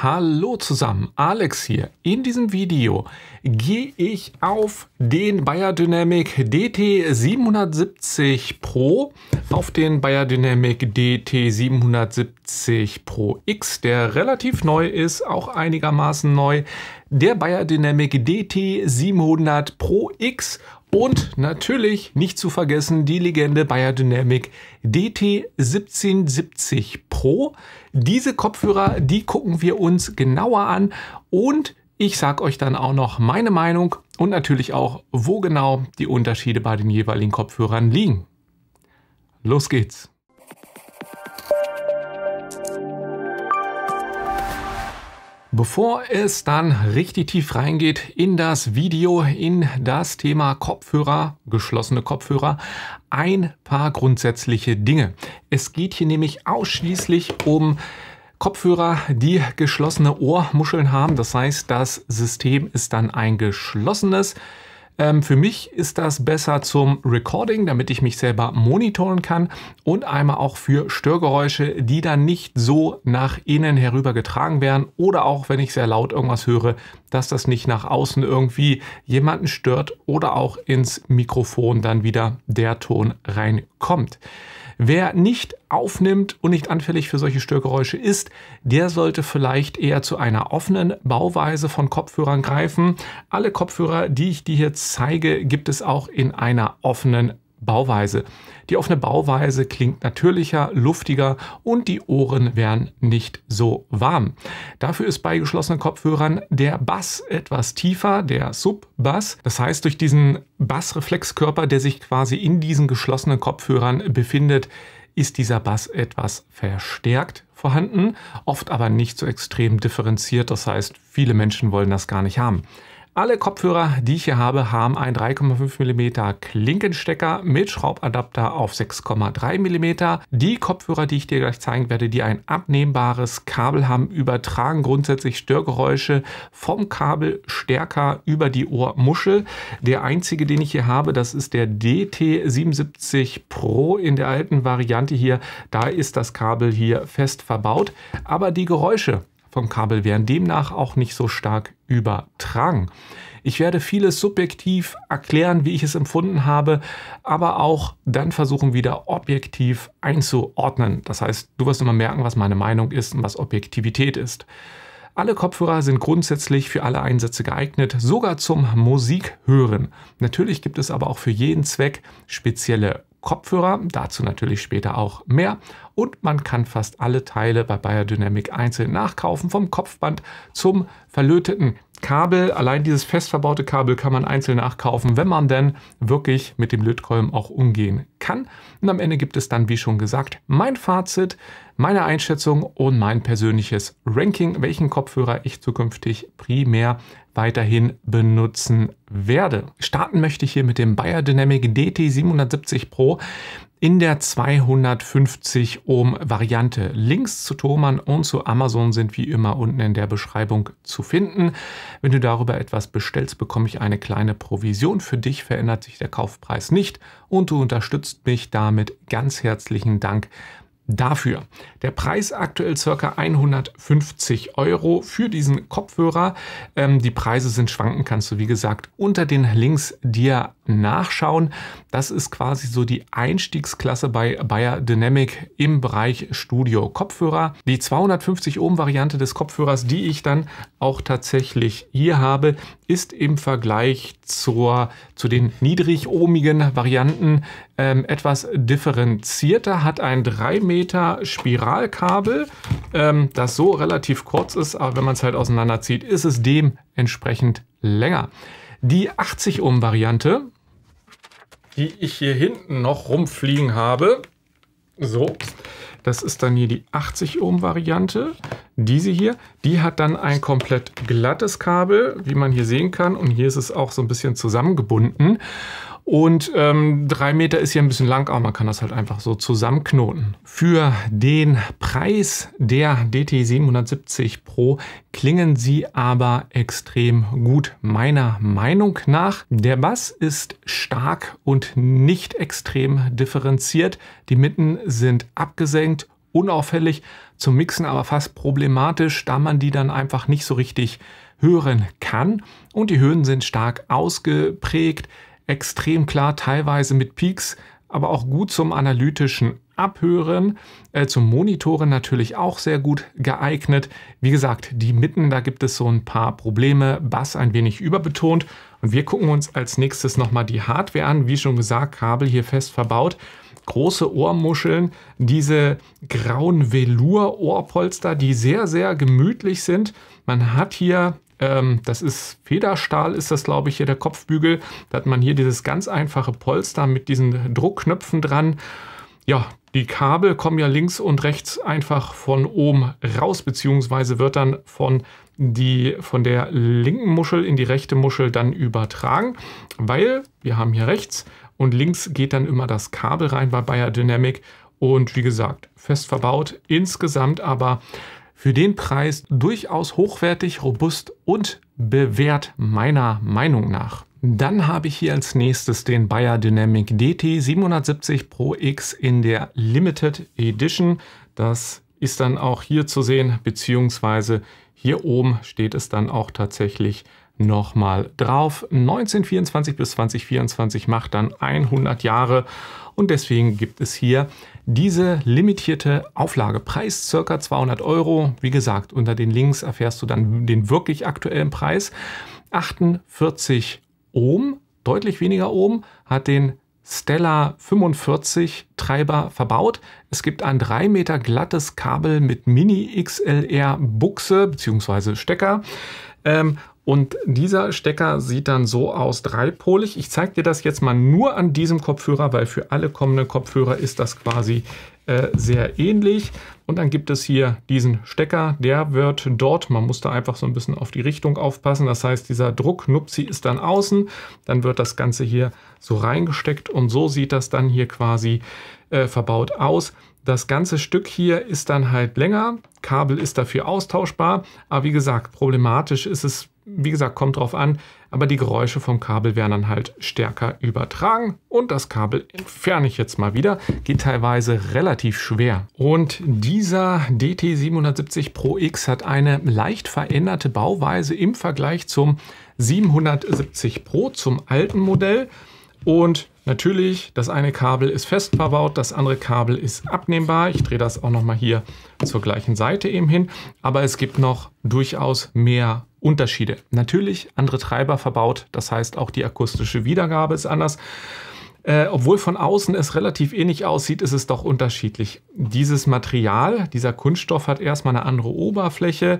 Hallo zusammen, Alex hier. In diesem Video gehe ich auf den Bayer Dynamic DT 770 Pro, auf den Bayer Dynamic DT 770 Pro X, der relativ neu ist, auch einigermaßen neu. Der Bayer Dynamic DT 700 Pro X und natürlich nicht zu vergessen die Legende Bayer Dynamic DT1770 Pro. Diese Kopfhörer, die gucken wir uns genauer an und ich sag euch dann auch noch meine Meinung und natürlich auch, wo genau die Unterschiede bei den jeweiligen Kopfhörern liegen. Los geht's! Bevor es dann richtig tief reingeht in das Video, in das Thema Kopfhörer, geschlossene Kopfhörer, ein paar grundsätzliche Dinge. Es geht hier nämlich ausschließlich um Kopfhörer, die geschlossene Ohrmuscheln haben. Das heißt, das System ist dann ein geschlossenes. Ähm, für mich ist das besser zum Recording, damit ich mich selber monitoren kann und einmal auch für Störgeräusche, die dann nicht so nach innen herübergetragen werden oder auch wenn ich sehr laut irgendwas höre, dass das nicht nach außen irgendwie jemanden stört oder auch ins Mikrofon dann wieder der Ton reinkommt. Wer nicht aufnimmt und nicht anfällig für solche Störgeräusche ist, der sollte vielleicht eher zu einer offenen Bauweise von Kopfhörern greifen. Alle Kopfhörer, die ich dir hier zeige, gibt es auch in einer offenen Bauweise. Die offene Bauweise klingt natürlicher, luftiger und die Ohren werden nicht so warm. Dafür ist bei geschlossenen Kopfhörern der Bass etwas tiefer, der Sub-Bass. Das heißt, durch diesen Bassreflexkörper, der sich quasi in diesen geschlossenen Kopfhörern befindet, ist dieser Bass etwas verstärkt vorhanden, oft aber nicht so extrem differenziert. Das heißt, viele Menschen wollen das gar nicht haben. Alle Kopfhörer, die ich hier habe, haben einen 3,5 mm Klinkenstecker mit Schraubadapter auf 6,3 mm. Die Kopfhörer, die ich dir gleich zeigen werde, die ein abnehmbares Kabel haben, übertragen grundsätzlich Störgeräusche vom Kabel stärker über die Ohrmuschel. Der einzige, den ich hier habe, das ist der DT77 Pro in der alten Variante hier. Da ist das Kabel hier fest verbaut. Aber die Geräusche, vom Kabel wären demnach auch nicht so stark übertragen. Ich werde vieles subjektiv erklären, wie ich es empfunden habe, aber auch dann versuchen, wieder objektiv einzuordnen. Das heißt, du wirst immer merken, was meine Meinung ist und was Objektivität ist. Alle Kopfhörer sind grundsätzlich für alle Einsätze geeignet, sogar zum Musikhören. Natürlich gibt es aber auch für jeden Zweck spezielle Kopfhörer, dazu natürlich später auch mehr. Und man kann fast alle Teile bei Bayer Dynamic einzeln nachkaufen, vom Kopfband zum verlöteten Kabel. Allein dieses fest verbaute Kabel kann man einzeln nachkaufen, wenn man denn wirklich mit dem Lötkolben auch umgehen kann. Und am Ende gibt es dann, wie schon gesagt, mein Fazit, meine Einschätzung und mein persönliches Ranking, welchen Kopfhörer ich zukünftig primär weiterhin benutzen werde. Starten möchte ich hier mit dem Bayer Dynamic DT770 Pro in der 250 Ohm Variante. Links zu Thomann und zu Amazon sind wie immer unten in der Beschreibung zu finden. Wenn du darüber etwas bestellst, bekomme ich eine kleine Provision. Für dich verändert sich der Kaufpreis nicht und du unterstützt mich damit. Ganz herzlichen Dank dafür. Der Preis aktuell circa 150 Euro für diesen Kopfhörer. Ähm, die Preise sind schwanken, kannst du wie gesagt unter den Links dir nachschauen. Das ist quasi so die Einstiegsklasse bei Bayer Dynamic im Bereich Studio Kopfhörer. Die 250 Ohm Variante des Kopfhörers, die ich dann auch tatsächlich hier habe, ist im Vergleich zur, zu den niedrig ohmigen Varianten ähm, etwas differenzierter, hat ein 3 Meter Spiralkabel, ähm, das so relativ kurz ist, aber wenn man es halt auseinanderzieht, ist es dementsprechend länger. Die 80 Ohm Variante die ich hier hinten noch rumfliegen habe. So, das ist dann hier die 80 Ohm Variante. Diese hier, die hat dann ein komplett glattes Kabel, wie man hier sehen kann. Und hier ist es auch so ein bisschen zusammengebunden. Und ähm, drei Meter ist ja ein bisschen lang, aber man kann das halt einfach so zusammenknoten. Für den Preis der DT770 Pro klingen sie aber extrem gut, meiner Meinung nach. Der Bass ist stark und nicht extrem differenziert. Die Mitten sind abgesenkt, unauffällig, zum Mixen aber fast problematisch, da man die dann einfach nicht so richtig hören kann. Und die Höhen sind stark ausgeprägt extrem klar, teilweise mit Peaks, aber auch gut zum analytischen Abhören, äh, zum Monitoren natürlich auch sehr gut geeignet. Wie gesagt, die Mitten, da gibt es so ein paar Probleme, Bass ein wenig überbetont. Und wir gucken uns als nächstes nochmal die Hardware an. Wie schon gesagt, Kabel hier fest verbaut. Große Ohrmuscheln, diese grauen Velour-Ohrpolster, die sehr, sehr gemütlich sind. Man hat hier ähm, das ist Federstahl, ist das, glaube ich, hier der Kopfbügel. Da hat man hier dieses ganz einfache Polster mit diesen Druckknöpfen dran. Ja, die Kabel kommen ja links und rechts einfach von oben raus, beziehungsweise wird dann von, die, von der linken Muschel in die rechte Muschel dann übertragen, weil wir haben hier rechts und links geht dann immer das Kabel rein bei Bayer Dynamic und wie gesagt, fest verbaut insgesamt, aber für den Preis durchaus hochwertig, robust und bewährt meiner Meinung nach. Dann habe ich hier als nächstes den Bayer Dynamic DT 770 Pro X in der Limited Edition. Das ist dann auch hier zu sehen, beziehungsweise hier oben steht es dann auch tatsächlich nochmal drauf. 1924 bis 2024 macht dann 100 Jahre und deswegen gibt es hier diese limitierte Auflage, Preis circa 200 Euro. Wie gesagt, unter den Links erfährst du dann den wirklich aktuellen Preis. 48 Ohm, deutlich weniger Ohm, hat den Stella 45 Treiber verbaut. Es gibt ein 3 Meter glattes Kabel mit Mini XLR Buchse bzw. Stecker. Ähm, und dieser Stecker sieht dann so aus, dreipolig. Ich zeige dir das jetzt mal nur an diesem Kopfhörer, weil für alle kommenden Kopfhörer ist das quasi äh, sehr ähnlich. Und dann gibt es hier diesen Stecker, der wird dort, man muss da einfach so ein bisschen auf die Richtung aufpassen. Das heißt, dieser Drucknupsi ist dann außen, dann wird das Ganze hier so reingesteckt und so sieht das dann hier quasi äh, verbaut aus. Das ganze Stück hier ist dann halt länger, Kabel ist dafür austauschbar, aber wie gesagt, problematisch ist es wie gesagt, kommt drauf an, aber die Geräusche vom Kabel werden dann halt stärker übertragen und das Kabel entferne ich jetzt mal wieder. Geht teilweise relativ schwer. Und dieser DT770 Pro X hat eine leicht veränderte Bauweise im Vergleich zum 770 Pro, zum alten Modell. Und natürlich, das eine Kabel ist fest verbaut, das andere Kabel ist abnehmbar. Ich drehe das auch nochmal hier zur gleichen Seite eben hin. Aber es gibt noch durchaus mehr Unterschiede. Natürlich andere Treiber verbaut, das heißt auch die akustische Wiedergabe ist anders. Äh, obwohl von außen es relativ ähnlich aussieht, ist es doch unterschiedlich. Dieses Material, dieser Kunststoff hat erstmal eine andere Oberfläche.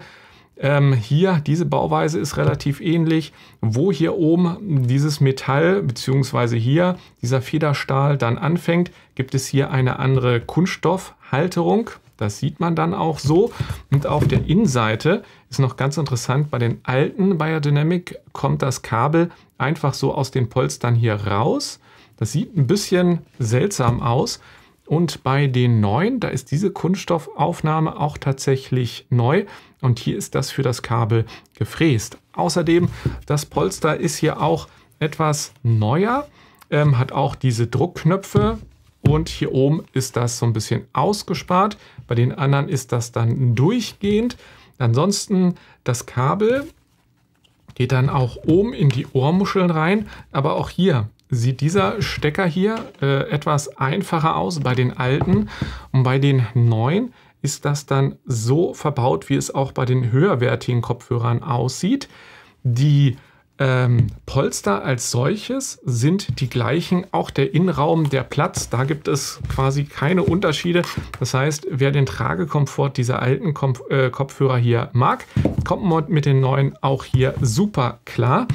Ähm, hier, diese Bauweise ist relativ ähnlich, wo hier oben dieses Metall bzw. hier dieser Federstahl dann anfängt, gibt es hier eine andere Kunststoffhalterung. Das sieht man dann auch so. Und auf der Innenseite ist noch ganz interessant, bei den alten Biodynamic kommt das Kabel einfach so aus den Polstern hier raus. Das sieht ein bisschen seltsam aus. Und bei den neuen, da ist diese Kunststoffaufnahme auch tatsächlich neu. Und hier ist das für das Kabel gefräst. Außerdem, das Polster ist hier auch etwas neuer, ähm, hat auch diese Druckknöpfe und hier oben ist das so ein bisschen ausgespart. Bei den anderen ist das dann durchgehend. Ansonsten das Kabel geht dann auch oben in die Ohrmuscheln rein, aber auch hier sieht dieser Stecker hier äh, etwas einfacher aus bei den alten und bei den neuen ist das dann so verbaut, wie es auch bei den höherwertigen Kopfhörern aussieht. Die ähm, Polster als solches sind die gleichen, auch der Innenraum, der Platz, da gibt es quasi keine Unterschiede. Das heißt, wer den Tragekomfort dieser alten Komp äh, Kopfhörer hier mag, kommt mit den neuen auch hier super klar.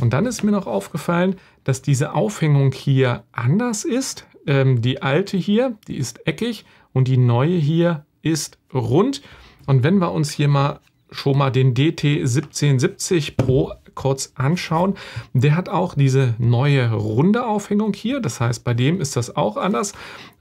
Und dann ist mir noch aufgefallen, dass diese Aufhängung hier anders ist. Ähm, die alte hier, die ist eckig und die neue hier ist rund. Und wenn wir uns hier mal schon mal den DT 1770 Pro kurz anschauen. Der hat auch diese neue runde Aufhängung hier. Das heißt, bei dem ist das auch anders.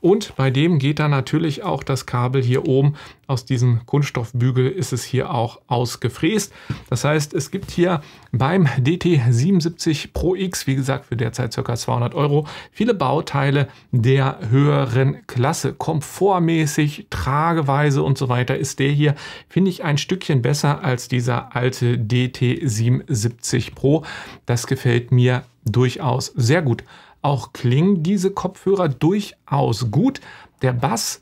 Und bei dem geht dann natürlich auch das Kabel hier oben. Aus diesem Kunststoffbügel ist es hier auch ausgefräst. Das heißt, es gibt hier beim DT77 Pro X, wie gesagt, für derzeit ca. 200 Euro, viele Bauteile der höheren Klasse. Komfortmäßig, trageweise und so weiter ist der hier, finde ich, ein Stückchen besser als dieser alte DT77 Pro. Das gefällt mir durchaus sehr gut. Auch klingen diese Kopfhörer durchaus gut. Der Bass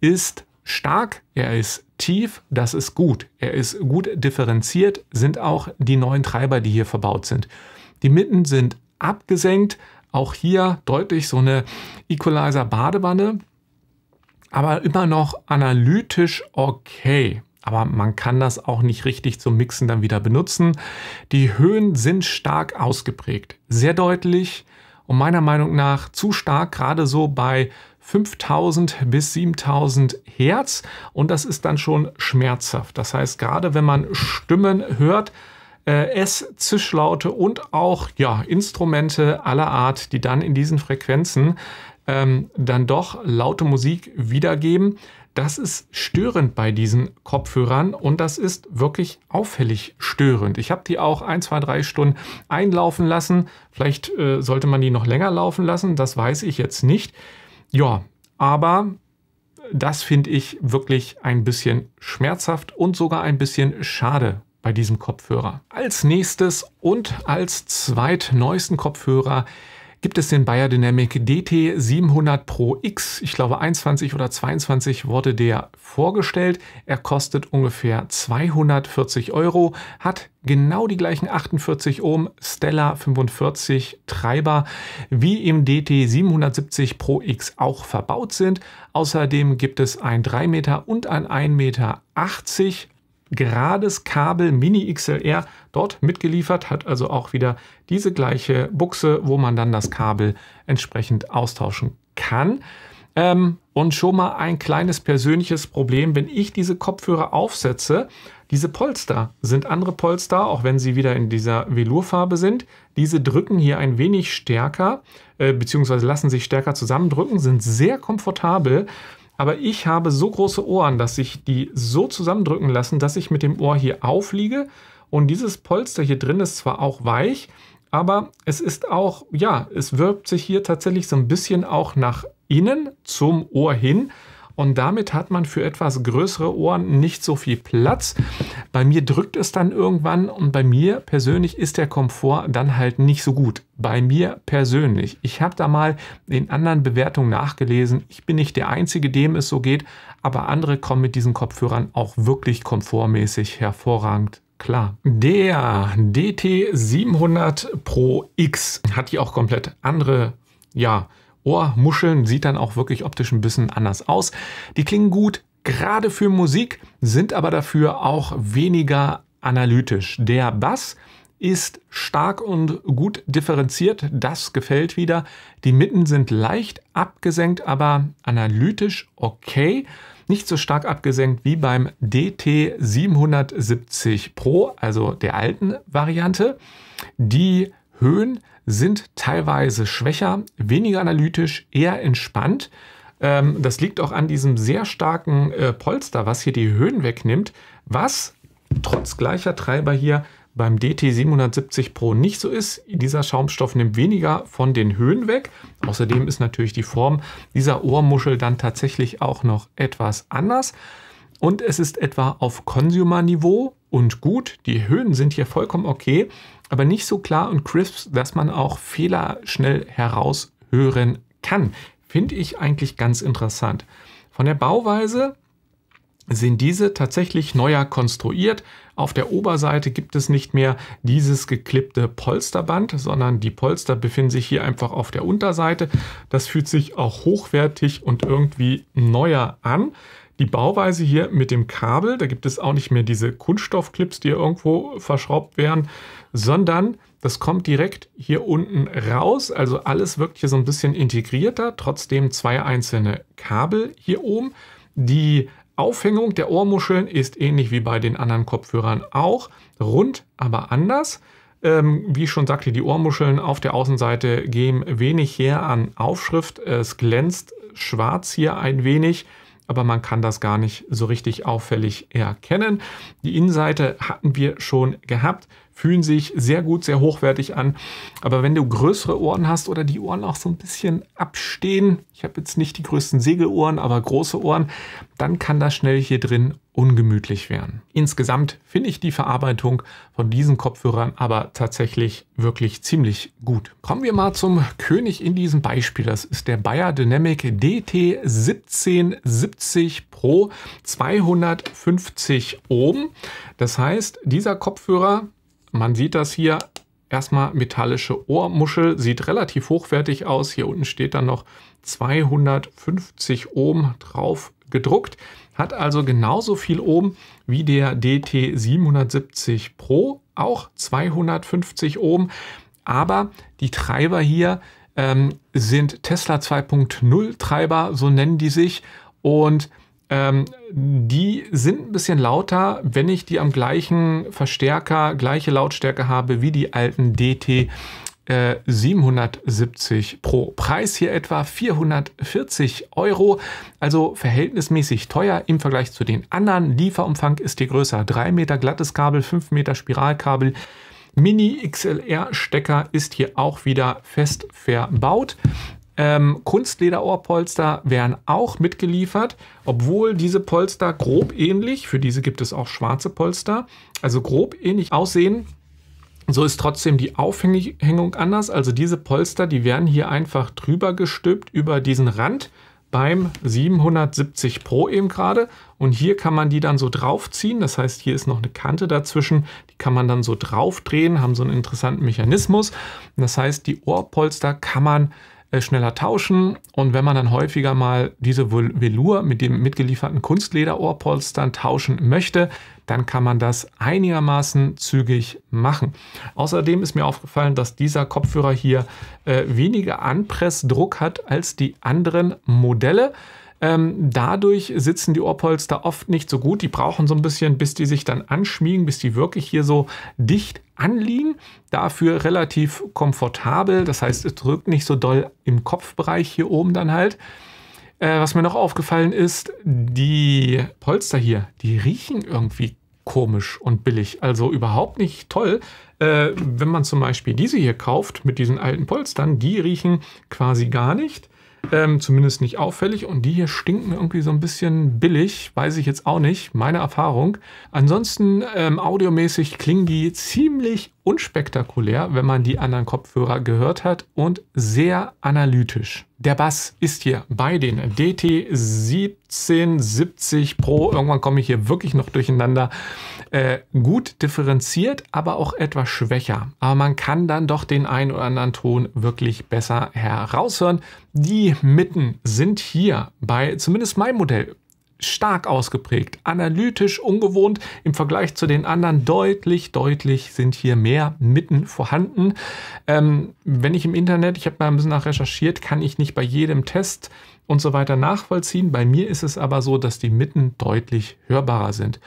ist stark, er ist tief, das ist gut. Er ist gut differenziert, sind auch die neuen Treiber, die hier verbaut sind. Die Mitten sind abgesenkt, auch hier deutlich so eine Equalizer-Badewanne, aber immer noch analytisch okay. Aber man kann das auch nicht richtig zum Mixen dann wieder benutzen. Die Höhen sind stark ausgeprägt, sehr deutlich, und meiner Meinung nach zu stark, gerade so bei 5000 bis 7000 Hertz und das ist dann schon schmerzhaft. Das heißt, gerade wenn man Stimmen hört, äh, S, Zischlaute und auch ja, Instrumente aller Art, die dann in diesen Frequenzen ähm, dann doch laute Musik wiedergeben, das ist störend bei diesen Kopfhörern und das ist wirklich auffällig störend. Ich habe die auch ein, zwei, drei Stunden einlaufen lassen. Vielleicht äh, sollte man die noch länger laufen lassen, das weiß ich jetzt nicht. Ja, aber das finde ich wirklich ein bisschen schmerzhaft und sogar ein bisschen schade bei diesem Kopfhörer. Als nächstes und als zweitneuesten Kopfhörer gibt es den Biodynamic DT700 Pro X. Ich glaube 21 oder 22 wurde der vorgestellt. Er kostet ungefähr 240 Euro, hat genau die gleichen 48 Ohm Stellar 45 Treiber wie im DT770 Pro X auch verbaut sind. Außerdem gibt es ein 3 Meter und ein 1,80 Meter gerades Kabel Mini XLR dort mitgeliefert, hat also auch wieder diese gleiche Buchse, wo man dann das Kabel entsprechend austauschen kann. Ähm, und schon mal ein kleines persönliches Problem, wenn ich diese Kopfhörer aufsetze, diese Polster sind andere Polster, auch wenn sie wieder in dieser Velourfarbe sind. Diese drücken hier ein wenig stärker, äh, beziehungsweise lassen sich stärker zusammendrücken, sind sehr komfortabel aber ich habe so große Ohren, dass sich die so zusammendrücken lassen, dass ich mit dem Ohr hier aufliege und dieses Polster hier drin ist zwar auch weich, aber es ist auch, ja, es wirbt sich hier tatsächlich so ein bisschen auch nach innen zum Ohr hin und damit hat man für etwas größere Ohren nicht so viel Platz. Bei mir drückt es dann irgendwann und bei mir persönlich ist der Komfort dann halt nicht so gut. Bei mir persönlich. Ich habe da mal in anderen Bewertungen nachgelesen. Ich bin nicht der Einzige, dem es so geht, aber andere kommen mit diesen Kopfhörern auch wirklich komfortmäßig hervorragend klar. Der DT700 Pro X hat hier auch komplett andere ja, Ohrmuscheln. Sieht dann auch wirklich optisch ein bisschen anders aus. Die klingen gut, gerade für Musik, sind aber dafür auch weniger analytisch. Der Bass ist stark und gut differenziert, das gefällt wieder. Die Mitten sind leicht abgesenkt, aber analytisch okay. Nicht so stark abgesenkt wie beim DT 770 Pro, also der alten Variante. Die Höhen sind teilweise schwächer, weniger analytisch, eher entspannt. Ähm, das liegt auch an diesem sehr starken äh, Polster, was hier die Höhen wegnimmt, was trotz gleicher Treiber hier beim DT770 Pro nicht so ist. Dieser Schaumstoff nimmt weniger von den Höhen weg. Außerdem ist natürlich die Form dieser Ohrmuschel dann tatsächlich auch noch etwas anders. Und es ist etwa auf Consumer-Niveau und gut. Die Höhen sind hier vollkommen okay, aber nicht so klar und crisp, dass man auch Fehler schnell heraushören kann. Finde ich eigentlich ganz interessant. Von der Bauweise sind diese tatsächlich neuer konstruiert. Auf der Oberseite gibt es nicht mehr dieses geklippte Polsterband, sondern die Polster befinden sich hier einfach auf der Unterseite. Das fühlt sich auch hochwertig und irgendwie neuer an. Die Bauweise hier mit dem Kabel, da gibt es auch nicht mehr diese Kunststoffclips, die irgendwo verschraubt werden, sondern das kommt direkt hier unten raus. Also alles wirkt hier so ein bisschen integrierter. Trotzdem zwei einzelne Kabel hier oben. Die Aufhängung der Ohrmuscheln ist ähnlich wie bei den anderen Kopfhörern auch. Rund, aber anders. Ähm, wie ich schon sagte, die Ohrmuscheln auf der Außenseite geben wenig her an Aufschrift. Es glänzt schwarz hier ein wenig aber man kann das gar nicht so richtig auffällig erkennen. Die Innenseite hatten wir schon gehabt, fühlen sich sehr gut, sehr hochwertig an. Aber wenn du größere Ohren hast oder die Ohren auch so ein bisschen abstehen, ich habe jetzt nicht die größten Segelohren, aber große Ohren, dann kann das schnell hier drin ungemütlich werden. Insgesamt finde ich die Verarbeitung von diesen Kopfhörern aber tatsächlich wirklich ziemlich gut. Kommen wir mal zum König in diesem Beispiel. Das ist der Bayer Dynamic DT1770 Pro 250 Ohm. Das heißt, dieser Kopfhörer, man sieht das hier, erstmal metallische Ohrmuschel, sieht relativ hochwertig aus. Hier unten steht dann noch 250 Ohm drauf gedruckt, hat also genauso viel Ohm wie der DT 770 Pro, auch 250 Ohm, aber die Treiber hier ähm, sind Tesla 2.0 Treiber, so nennen die sich und ähm, die sind ein bisschen lauter, wenn ich die am gleichen Verstärker, gleiche Lautstärke habe wie die alten DT 770 770 äh, pro Preis, hier etwa 440 Euro, also verhältnismäßig teuer im Vergleich zu den anderen. Lieferumfang ist die größer, 3 Meter glattes Kabel, 5 Meter Spiralkabel. Mini XLR-Stecker ist hier auch wieder fest verbaut. Ähm, kunstleder werden auch mitgeliefert, obwohl diese Polster grob ähnlich, für diese gibt es auch schwarze Polster, also grob ähnlich aussehen so ist trotzdem die Aufhängung anders. Also diese Polster, die werden hier einfach drüber gestülpt über diesen Rand beim 770 Pro eben gerade. Und hier kann man die dann so draufziehen. Das heißt, hier ist noch eine Kante dazwischen. Die kann man dann so draufdrehen, haben so einen interessanten Mechanismus. Das heißt, die Ohrpolster kann man äh, schneller tauschen. Und wenn man dann häufiger mal diese Velour mit dem mitgelieferten Kunstlederohrpolstern tauschen möchte, dann kann man das einigermaßen zügig machen. Außerdem ist mir aufgefallen, dass dieser Kopfhörer hier äh, weniger Anpressdruck hat als die anderen Modelle. Ähm, dadurch sitzen die Ohrpolster oft nicht so gut. Die brauchen so ein bisschen, bis die sich dann anschmiegen, bis die wirklich hier so dicht anliegen. Dafür relativ komfortabel. Das heißt, es drückt nicht so doll im Kopfbereich hier oben dann halt. Äh, was mir noch aufgefallen ist, die Polster hier, die riechen irgendwie komisch und billig. Also überhaupt nicht toll. Äh, wenn man zum Beispiel diese hier kauft mit diesen alten Polstern, die riechen quasi gar nicht. Ähm, zumindest nicht auffällig. Und die hier stinken irgendwie so ein bisschen billig. Weiß ich jetzt auch nicht. Meine Erfahrung. Ansonsten ähm, audiomäßig klingen die ziemlich unspektakulär, wenn man die anderen Kopfhörer gehört hat und sehr analytisch. Der Bass ist hier bei den DT1770 Pro, irgendwann komme ich hier wirklich noch durcheinander, äh, gut differenziert, aber auch etwas schwächer. Aber man kann dann doch den einen oder anderen Ton wirklich besser heraushören. Die Mitten sind hier bei zumindest meinem Modell stark ausgeprägt, analytisch ungewohnt, im Vergleich zu den anderen deutlich, deutlich sind hier mehr Mitten vorhanden. Ähm, wenn ich im Internet, ich habe mal ein bisschen nach recherchiert, kann ich nicht bei jedem Test und so weiter nachvollziehen. Bei mir ist es aber so, dass die Mitten deutlich hörbarer sind.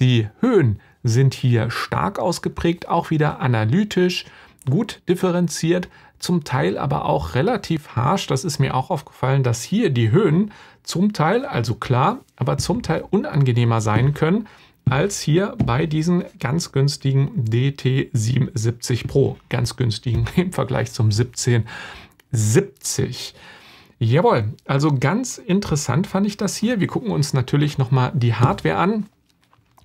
Die Höhen sind hier stark ausgeprägt, auch wieder analytisch, gut differenziert, zum Teil aber auch relativ harsch. Das ist mir auch aufgefallen, dass hier die Höhen zum Teil, also klar, aber zum Teil unangenehmer sein können als hier bei diesen ganz günstigen dt 770 Pro. Ganz günstigen im Vergleich zum 1770. Jawohl, also ganz interessant fand ich das hier. Wir gucken uns natürlich nochmal die Hardware an.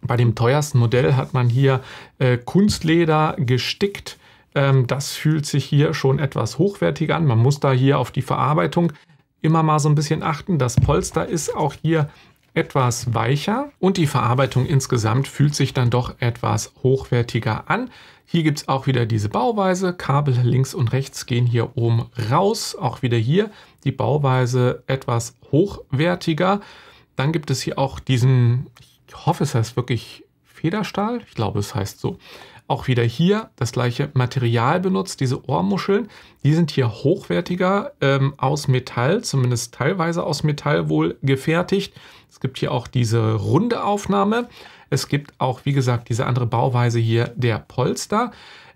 Bei dem teuersten Modell hat man hier äh, Kunstleder gestickt. Ähm, das fühlt sich hier schon etwas hochwertiger an. Man muss da hier auf die Verarbeitung immer mal so ein bisschen achten. Das Polster ist auch hier etwas weicher und die Verarbeitung insgesamt fühlt sich dann doch etwas hochwertiger an. Hier gibt es auch wieder diese Bauweise. Kabel links und rechts gehen hier oben raus. Auch wieder hier die Bauweise etwas hochwertiger. Dann gibt es hier auch diesen, ich hoffe es heißt wirklich Federstahl. Ich glaube es heißt so auch wieder hier das gleiche Material benutzt. Diese Ohrmuscheln, die sind hier hochwertiger ähm, aus Metall, zumindest teilweise aus Metall wohl gefertigt. Es gibt hier auch diese runde Aufnahme. Es gibt auch, wie gesagt, diese andere Bauweise hier der Polster.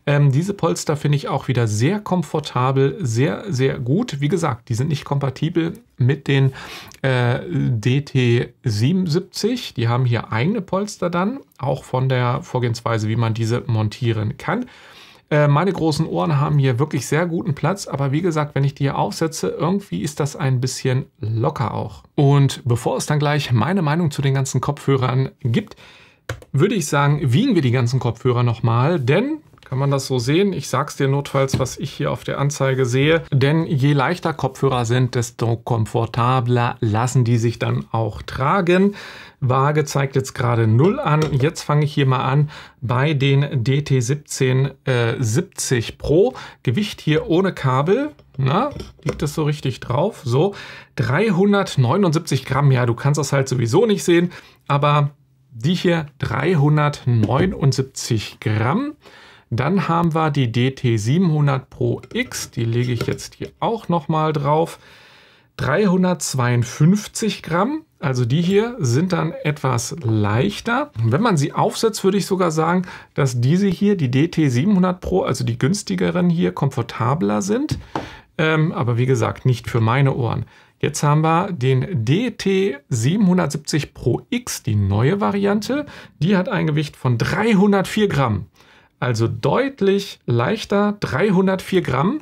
Ähm, diese Polster finde ich auch wieder sehr komfortabel, sehr, sehr gut. Wie gesagt, die sind nicht kompatibel mit den äh, DT77. Die haben hier eigene Polster dann, auch von der Vorgehensweise, wie man diese montieren kann äh, meine großen Ohren haben hier wirklich sehr guten Platz, aber wie gesagt, wenn ich die hier aufsetze, irgendwie ist das ein bisschen locker auch. Und bevor es dann gleich meine Meinung zu den ganzen Kopfhörern gibt, würde ich sagen, wiegen wir die ganzen Kopfhörer nochmal, denn kann man das so sehen? Ich sag's dir notfalls, was ich hier auf der Anzeige sehe. Denn je leichter Kopfhörer sind, desto komfortabler lassen die sich dann auch tragen. Waage zeigt jetzt gerade 0 an. Jetzt fange ich hier mal an bei den DT1770 äh, Pro. Gewicht hier ohne Kabel. Na, liegt das so richtig drauf? So, 379 Gramm. Ja, du kannst das halt sowieso nicht sehen. Aber die hier 379 Gramm. Dann haben wir die DT700 Pro X, die lege ich jetzt hier auch nochmal drauf. 352 Gramm, also die hier sind dann etwas leichter. Wenn man sie aufsetzt, würde ich sogar sagen, dass diese hier, die DT700 Pro, also die günstigeren hier, komfortabler sind. Ähm, aber wie gesagt, nicht für meine Ohren. Jetzt haben wir den DT770 Pro X, die neue Variante. Die hat ein Gewicht von 304 Gramm. Also deutlich leichter, 304 Gramm.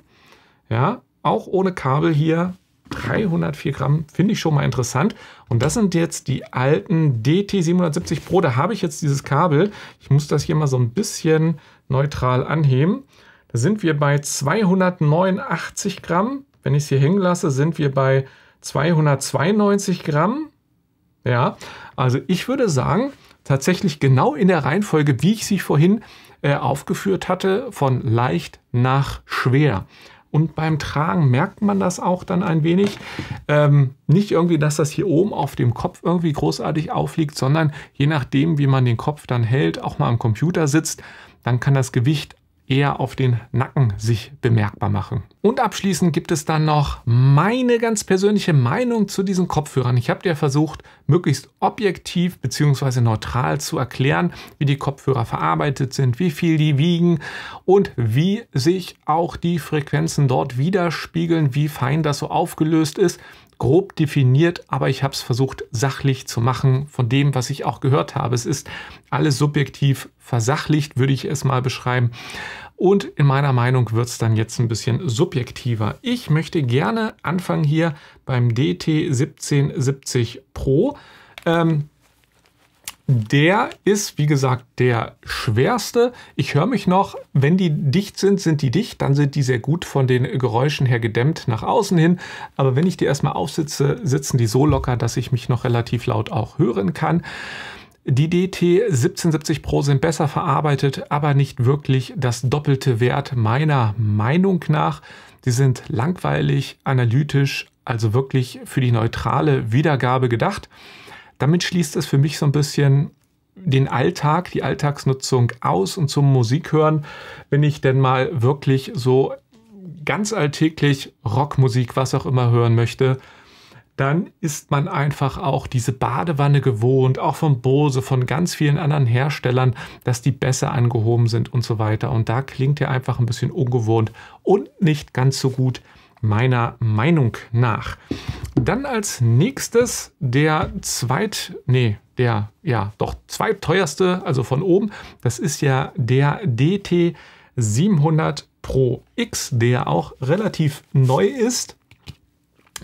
Ja, auch ohne Kabel hier 304 Gramm, finde ich schon mal interessant. Und das sind jetzt die alten DT770 Pro. Da habe ich jetzt dieses Kabel. Ich muss das hier mal so ein bisschen neutral anheben. Da sind wir bei 289 Gramm. Wenn ich es hier hängen lasse, sind wir bei 292 Gramm. Ja, also ich würde sagen, tatsächlich genau in der Reihenfolge, wie ich sie vorhin äh, aufgeführt hatte, von leicht nach schwer. Und beim Tragen merkt man das auch dann ein wenig. Ähm, nicht irgendwie, dass das hier oben auf dem Kopf irgendwie großartig aufliegt, sondern je nachdem, wie man den Kopf dann hält, auch mal am Computer sitzt, dann kann das Gewicht eher auf den Nacken sich bemerkbar machen. Und abschließend gibt es dann noch meine ganz persönliche Meinung zu diesen Kopfhörern. Ich habe dir versucht, möglichst objektiv bzw. neutral zu erklären, wie die Kopfhörer verarbeitet sind, wie viel die wiegen und wie sich auch die Frequenzen dort widerspiegeln, wie fein das so aufgelöst ist grob definiert, aber ich habe es versucht sachlich zu machen von dem, was ich auch gehört habe. Es ist alles subjektiv versachlicht, würde ich es mal beschreiben. Und in meiner Meinung wird es dann jetzt ein bisschen subjektiver. Ich möchte gerne anfangen hier beim DT1770 Pro. Ähm, der ist, wie gesagt, der schwerste. Ich höre mich noch, wenn die dicht sind, sind die dicht, dann sind die sehr gut von den Geräuschen her gedämmt nach außen hin. Aber wenn ich die erstmal aufsitze, sitzen die so locker, dass ich mich noch relativ laut auch hören kann. Die DT 1770 Pro sind besser verarbeitet, aber nicht wirklich das doppelte Wert meiner Meinung nach. Die sind langweilig, analytisch, also wirklich für die neutrale Wiedergabe gedacht. Damit schließt es für mich so ein bisschen den Alltag, die Alltagsnutzung aus und zum Musik hören, wenn ich denn mal wirklich so ganz alltäglich Rockmusik, was auch immer hören möchte, dann ist man einfach auch diese Badewanne gewohnt, auch von Bose, von ganz vielen anderen Herstellern, dass die besser angehoben sind und so weiter. Und da klingt er einfach ein bisschen ungewohnt und nicht ganz so gut meiner Meinung nach. Dann als nächstes der zweit, nee, der, ja, doch zweiteuerste, also von oben, das ist ja der DT 700 Pro X, der auch relativ neu ist.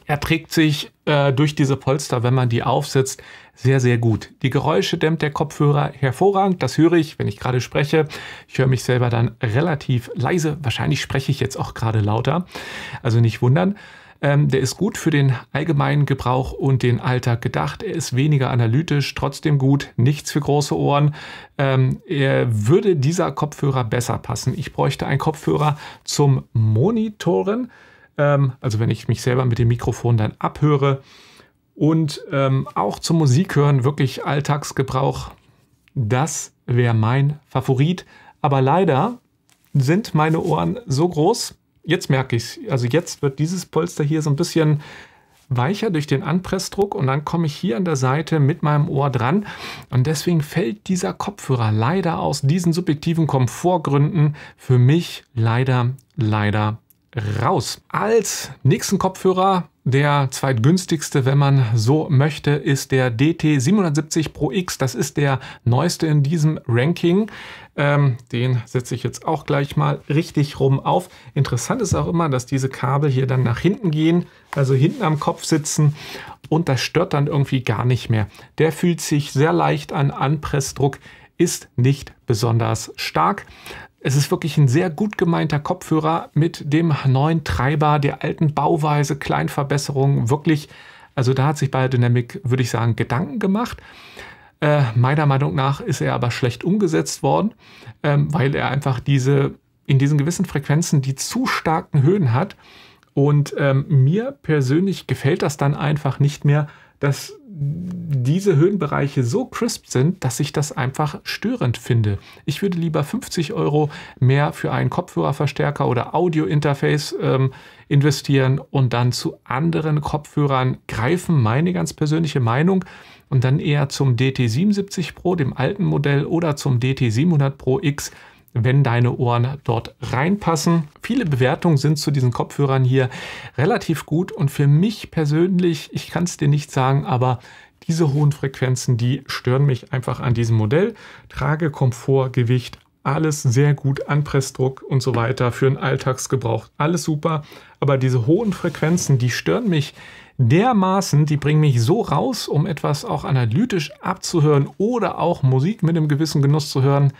Er trägt sich äh, durch diese Polster, wenn man die aufsetzt, sehr, sehr gut. Die Geräusche dämmt der Kopfhörer hervorragend. Das höre ich, wenn ich gerade spreche. Ich höre mich selber dann relativ leise. Wahrscheinlich spreche ich jetzt auch gerade lauter. Also nicht wundern. Ähm, der ist gut für den allgemeinen Gebrauch und den Alltag gedacht. Er ist weniger analytisch, trotzdem gut, nichts für große Ohren. Ähm, er würde dieser Kopfhörer besser passen. Ich bräuchte einen Kopfhörer zum Monitoren. Ähm, also wenn ich mich selber mit dem Mikrofon dann abhöre. Und ähm, auch zum Musik hören, wirklich Alltagsgebrauch. Das wäre mein Favorit. Aber leider sind meine Ohren so groß. Jetzt merke ich es. Also jetzt wird dieses Polster hier so ein bisschen weicher durch den Anpressdruck und dann komme ich hier an der Seite mit meinem Ohr dran und deswegen fällt dieser Kopfhörer leider aus diesen subjektiven Komfortgründen für mich leider, leider raus. Als nächsten Kopfhörer der zweitgünstigste, wenn man so möchte, ist der DT770 Pro X. Das ist der neueste in diesem Ranking. Ähm, den setze ich jetzt auch gleich mal richtig rum auf. Interessant ist auch immer, dass diese Kabel hier dann nach hinten gehen, also hinten am Kopf sitzen und das stört dann irgendwie gar nicht mehr. Der fühlt sich sehr leicht an Anpressdruck, ist nicht besonders stark. Es ist wirklich ein sehr gut gemeinter Kopfhörer mit dem neuen Treiber der alten Bauweise, Kleinverbesserungen. Wirklich, also da hat sich bei Dynamic, würde ich sagen, Gedanken gemacht. Äh, meiner Meinung nach ist er aber schlecht umgesetzt worden, ähm, weil er einfach diese in diesen gewissen Frequenzen die zu starken Höhen hat. Und ähm, mir persönlich gefällt das dann einfach nicht mehr, dass diese Höhenbereiche so crisp sind, dass ich das einfach störend finde. Ich würde lieber 50 Euro mehr für einen Kopfhörerverstärker oder Audiointerface ähm, investieren und dann zu anderen Kopfhörern greifen, meine ganz persönliche Meinung, und dann eher zum DT77 Pro, dem alten Modell, oder zum DT700 Pro X wenn deine Ohren dort reinpassen. Viele Bewertungen sind zu diesen Kopfhörern hier relativ gut und für mich persönlich, ich kann es dir nicht sagen, aber diese hohen Frequenzen, die stören mich einfach an diesem Modell. Trage, Komfort, Gewicht, alles sehr gut, Anpressdruck und so weiter für den Alltagsgebrauch, alles super. Aber diese hohen Frequenzen, die stören mich dermaßen, die bringen mich so raus, um etwas auch analytisch abzuhören oder auch Musik mit einem gewissen Genuss zu hören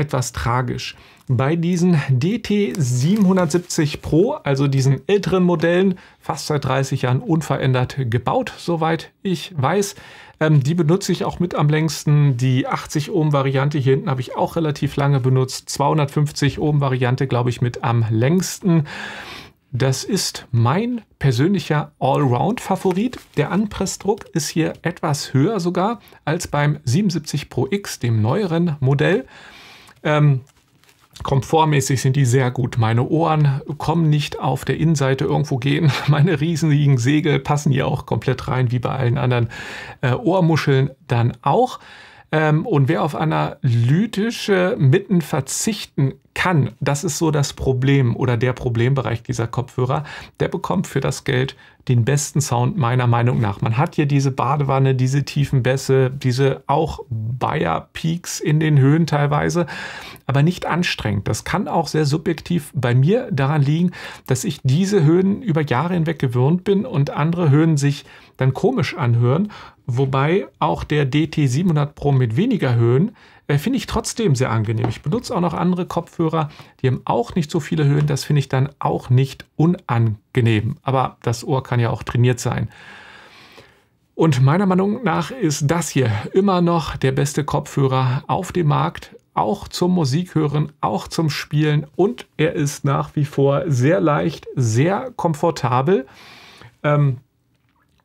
etwas tragisch. Bei diesen DT 770 Pro, also diesen älteren Modellen, fast seit 30 Jahren unverändert gebaut, soweit ich weiß. Ähm, die benutze ich auch mit am längsten. Die 80 Ohm Variante hier hinten habe ich auch relativ lange benutzt. 250 Ohm Variante, glaube ich, mit am längsten. Das ist mein persönlicher Allround-Favorit. Der Anpressdruck ist hier etwas höher sogar als beim 77 Pro X, dem neueren Modell. Ähm, Komfortmäßig sind die sehr gut. Meine Ohren kommen nicht auf der Innenseite irgendwo gehen. Meine riesigen Segel passen hier auch komplett rein, wie bei allen anderen äh, Ohrmuscheln dann auch. Ähm, und wer auf analytische Mitten verzichten kann, das ist so das Problem oder der Problembereich dieser Kopfhörer, der bekommt für das Geld den besten Sound meiner Meinung nach. Man hat hier diese Badewanne, diese tiefen Bässe, diese auch Bayer Peaks in den Höhen teilweise, aber nicht anstrengend. Das kann auch sehr subjektiv bei mir daran liegen, dass ich diese Höhen über Jahre hinweg gewöhnt bin und andere Höhen sich dann komisch anhören Wobei auch der DT 700 Pro mit weniger Höhen äh, finde ich trotzdem sehr angenehm. Ich benutze auch noch andere Kopfhörer, die haben auch nicht so viele Höhen. Das finde ich dann auch nicht unangenehm. Aber das Ohr kann ja auch trainiert sein. Und meiner Meinung nach ist das hier immer noch der beste Kopfhörer auf dem Markt, auch zum Musikhören, auch zum Spielen. Und er ist nach wie vor sehr leicht, sehr komfortabel. Ähm,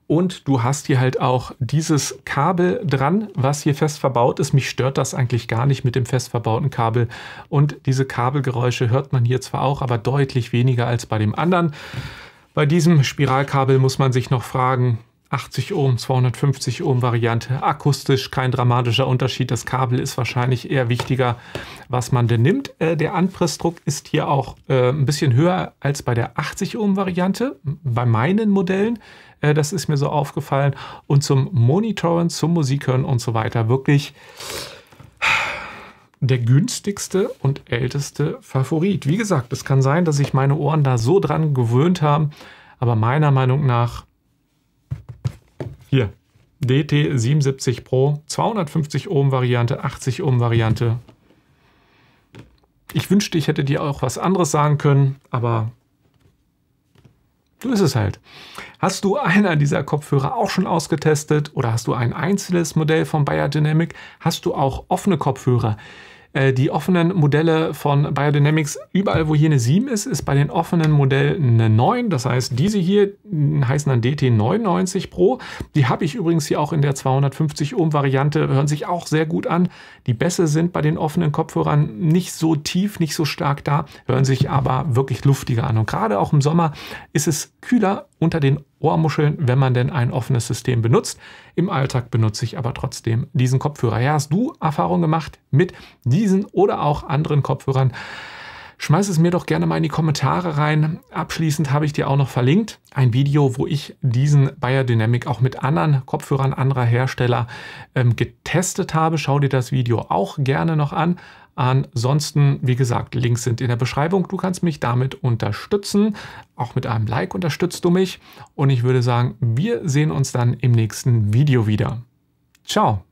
und du hast hier halt auch dieses Kabel dran, was hier fest verbaut ist. Mich stört das eigentlich gar nicht mit dem fest verbauten Kabel. Und diese Kabelgeräusche hört man hier zwar auch, aber deutlich weniger als bei dem anderen. Bei diesem Spiralkabel muss man sich noch fragen, 80 Ohm, 250 Ohm Variante. Akustisch kein dramatischer Unterschied. Das Kabel ist wahrscheinlich eher wichtiger, was man denn nimmt. Äh, der Anpressdruck ist hier auch äh, ein bisschen höher als bei der 80 Ohm Variante, bei meinen Modellen. Äh, das ist mir so aufgefallen. Und zum Monitoren, zum Musik hören und so weiter. Wirklich der günstigste und älteste Favorit. Wie gesagt, es kann sein, dass sich meine Ohren da so dran gewöhnt haben, aber meiner Meinung nach hier DT 77 Pro, 250 Ohm Variante, 80 Ohm Variante. Ich wünschte, ich hätte dir auch was anderes sagen können, aber so ist es halt. Hast du einer dieser Kopfhörer auch schon ausgetestet oder hast du ein einzelnes Modell von Bayer Dynamic? Hast du auch offene Kopfhörer? Äh, die offenen Modelle von Biodynamics, überall wo hier eine 7 ist, ist bei den offenen Modellen eine 9. Das heißt, diese hier heißen dann DT99 Pro. Die habe ich übrigens hier auch in der 250 Ohm Variante, hören sich auch sehr gut an. Die Bässe sind bei den offenen Kopfhörern nicht so tief, nicht so stark da, hören sich aber wirklich luftiger an. Und gerade auch im Sommer ist es kühler unter den offenen Ohrmuscheln, wenn man denn ein offenes System benutzt. Im Alltag benutze ich aber trotzdem diesen Kopfhörer. Ja, hast du Erfahrung gemacht mit diesen oder auch anderen Kopfhörern? Schmeiß es mir doch gerne mal in die Kommentare rein. Abschließend habe ich dir auch noch verlinkt ein Video, wo ich diesen Biodynamic auch mit anderen Kopfhörern anderer Hersteller ähm, getestet habe. Schau dir das Video auch gerne noch an. Ansonsten, wie gesagt, Links sind in der Beschreibung. Du kannst mich damit unterstützen. Auch mit einem Like unterstützt du mich. Und ich würde sagen, wir sehen uns dann im nächsten Video wieder. Ciao.